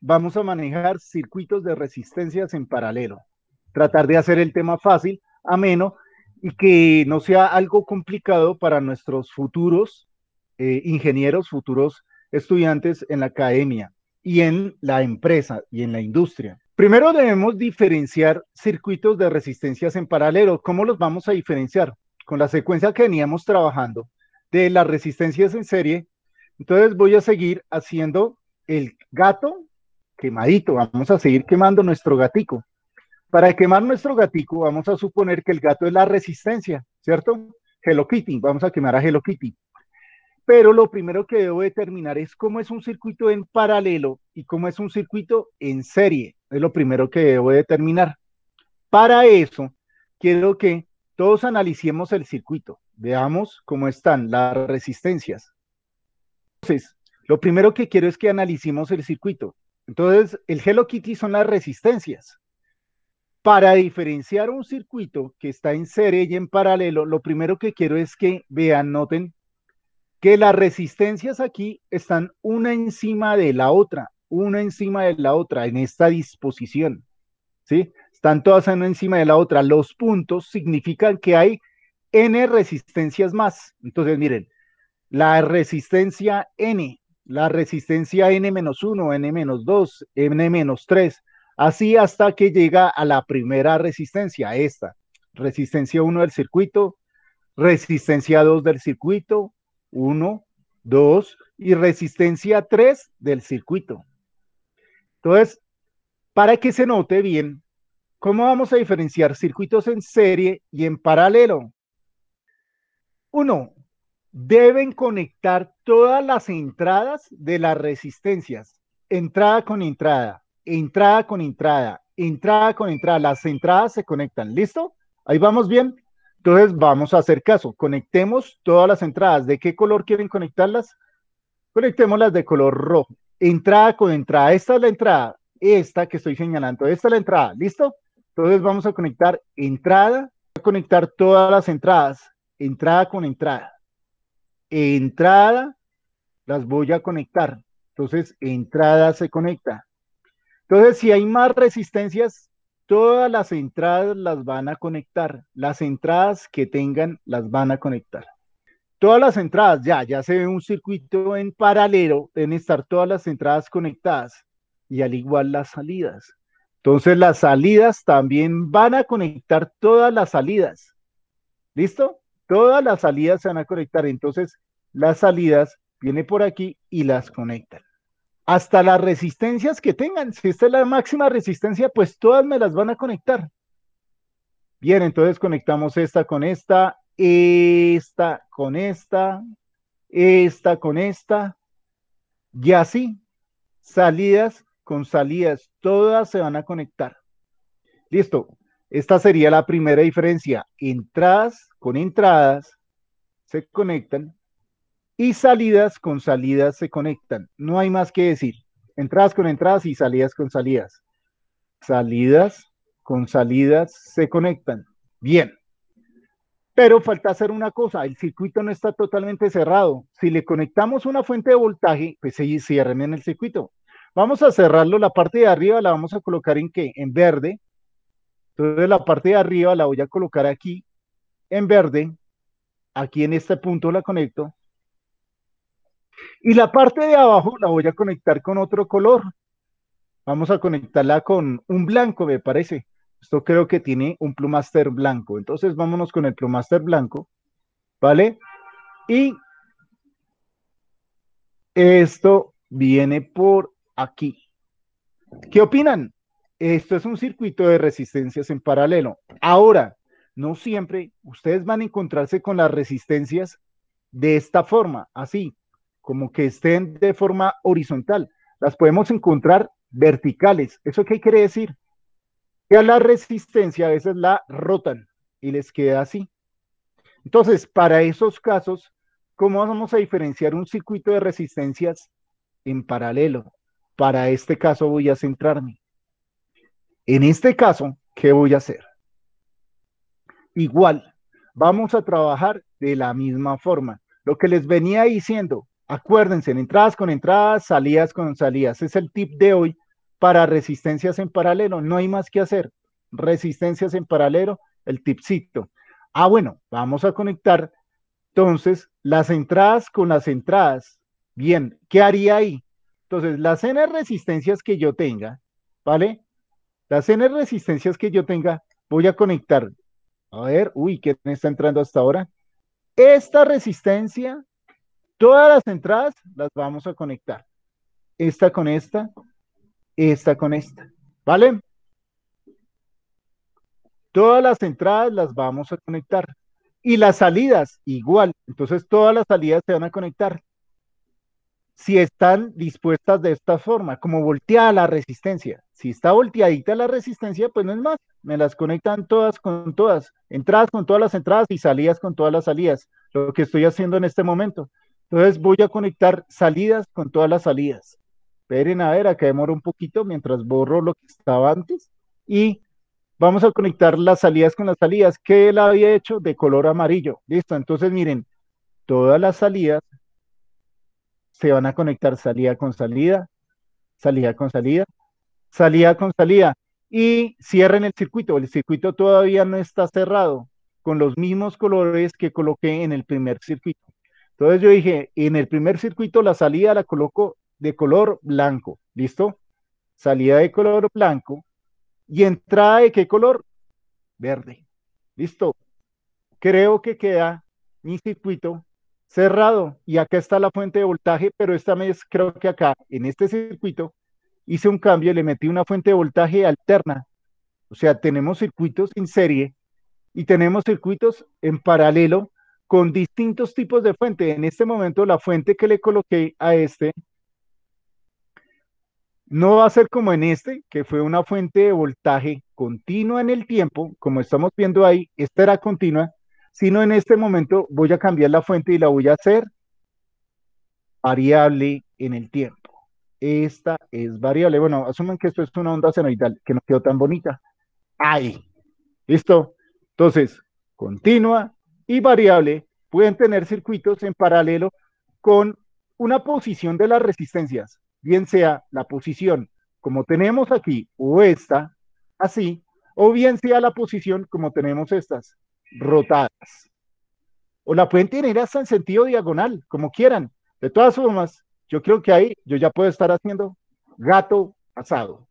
vamos a manejar circuitos de resistencias en paralelo. Tratar de hacer el tema fácil, ameno y que no sea algo complicado para nuestros futuros eh, ingenieros, futuros estudiantes en la academia y en la empresa y en la industria. Primero debemos diferenciar circuitos de resistencias en paralelo. ¿Cómo los vamos a diferenciar? Con la secuencia que veníamos trabajando de las resistencias en serie. Entonces voy a seguir haciendo el gato quemadito, vamos a seguir quemando nuestro gatico. Para quemar nuestro gatico, vamos a suponer que el gato es la resistencia, ¿cierto? Hello Kitty, vamos a quemar a Hello Kitty. Pero lo primero que debo determinar es cómo es un circuito en paralelo y cómo es un circuito en serie. Es lo primero que debo determinar. Para eso, quiero que todos analicemos el circuito. Veamos cómo están las resistencias. Entonces, lo primero que quiero es que analicemos el circuito. Entonces, el Hello Kitty son las resistencias. Para diferenciar un circuito que está en serie y en paralelo, lo primero que quiero es que vean, noten que las resistencias aquí están una encima de la otra, una encima de la otra en esta disposición. ¿Sí? Están todas una encima de la otra. Los puntos significan que hay n resistencias más. Entonces, miren, la resistencia n la resistencia N-1, N-2, N-3, así hasta que llega a la primera resistencia, esta, resistencia 1 del circuito, resistencia 2 del circuito, 1, 2 y resistencia 3 del circuito. Entonces, para que se note bien, ¿cómo vamos a diferenciar circuitos en serie y en paralelo? 1 deben conectar todas las entradas de las resistencias, entrada con entrada, entrada con entrada, entrada con entrada, las entradas se conectan, ¿listo? Ahí vamos bien. Entonces vamos a hacer caso, conectemos todas las entradas, ¿de qué color quieren conectarlas? Conectémoslas de color rojo, entrada con entrada, esta es la entrada, esta que estoy señalando, esta es la entrada, ¿listo? Entonces vamos a conectar entrada, a conectar todas las entradas, entrada con entrada entrada, las voy a conectar. Entonces, entrada se conecta. Entonces, si hay más resistencias, todas las entradas las van a conectar. Las entradas que tengan las van a conectar. Todas las entradas, ya, ya se ve un circuito en paralelo, deben estar todas las entradas conectadas y al igual las salidas. Entonces las salidas también van a conectar todas las salidas. ¿Listo? Todas las salidas se van a conectar. Entonces, las salidas vienen por aquí y las conectan. Hasta las resistencias que tengan. Si esta es la máxima resistencia, pues todas me las van a conectar. Bien, entonces conectamos esta con esta, esta con esta, esta con esta. Y así, salidas con salidas, todas se van a conectar. Listo, esta sería la primera diferencia. Entradas con entradas se conectan y salidas con salidas se conectan. No hay más que decir. Entradas con entradas y salidas con salidas. Salidas con salidas se conectan. Bien. Pero falta hacer una cosa, el circuito no está totalmente cerrado. Si le conectamos una fuente de voltaje, pues se cierren en el circuito. Vamos a cerrarlo, la parte de arriba la vamos a colocar en qué? En verde, entonces la parte de arriba la voy a colocar aquí en verde, aquí en este punto la conecto. Y la parte de abajo la voy a conectar con otro color. Vamos a conectarla con un blanco, me parece. Esto creo que tiene un plumaster blanco. Entonces vámonos con el plumaster blanco, ¿vale? Y esto viene por aquí. ¿Qué opinan? Esto es un circuito de resistencias en paralelo. Ahora, no siempre ustedes van a encontrarse con las resistencias de esta forma, así, como que estén de forma horizontal. Las podemos encontrar verticales. ¿Eso qué quiere decir? Que a la resistencia a veces la rotan y les queda así. Entonces, para esos casos, ¿cómo vamos a diferenciar un circuito de resistencias en paralelo? Para este caso voy a centrarme. En este caso, ¿qué voy a hacer? Igual, vamos a trabajar de la misma forma. Lo que les venía diciendo, acuérdense, entradas con entradas, salidas con salidas. Es el tip de hoy para resistencias en paralelo. No hay más que hacer. Resistencias en paralelo, el tipcito. Ah, bueno, vamos a conectar entonces las entradas con las entradas. Bien, ¿qué haría ahí? Entonces, las N resistencias que yo tenga, ¿vale? Las N resistencias que yo tenga, voy a conectar. A ver, uy, me está entrando hasta ahora? Esta resistencia, todas las entradas las vamos a conectar. Esta con esta, esta con esta. ¿Vale? Todas las entradas las vamos a conectar. Y las salidas, igual. Entonces, todas las salidas se van a conectar si están dispuestas de esta forma, como voltea la resistencia. Si está volteadita la resistencia, pues no es más. Me las conectan todas con todas. Entradas con todas las entradas y salidas con todas las salidas. Lo que estoy haciendo en este momento. Entonces voy a conectar salidas con todas las salidas. Esperen a ver, acá demoro un poquito mientras borro lo que estaba antes. Y vamos a conectar las salidas con las salidas que él había hecho de color amarillo. Listo, entonces miren, todas las salidas se van a conectar salida con salida, salida con salida, salida con salida, y cierren el circuito. El circuito todavía no está cerrado con los mismos colores que coloqué en el primer circuito. Entonces yo dije, en el primer circuito la salida la coloco de color blanco, ¿listo? Salida de color blanco y entrada de qué color? Verde, ¿listo? Creo que queda mi circuito cerrado y acá está la fuente de voltaje, pero esta vez creo que acá en este circuito hice un cambio, le metí una fuente de voltaje alterna. O sea, tenemos circuitos en serie y tenemos circuitos en paralelo con distintos tipos de fuente. En este momento, la fuente que le coloqué a este no va a ser como en este, que fue una fuente de voltaje continua en el tiempo, como estamos viendo ahí, esta era continua, sino en este momento voy a cambiar la fuente y la voy a hacer variable en el tiempo esta es variable. Bueno, asumen que esto es una onda senoidal, que no quedó tan bonita. Ahí. ¿Listo? Entonces, continua y variable pueden tener circuitos en paralelo con una posición de las resistencias, bien sea la posición como tenemos aquí o esta, así, o bien sea la posición como tenemos estas, rotadas. O la pueden tener hasta en sentido diagonal, como quieran. De todas formas, yo creo que ahí yo ya puedo estar haciendo gato asado.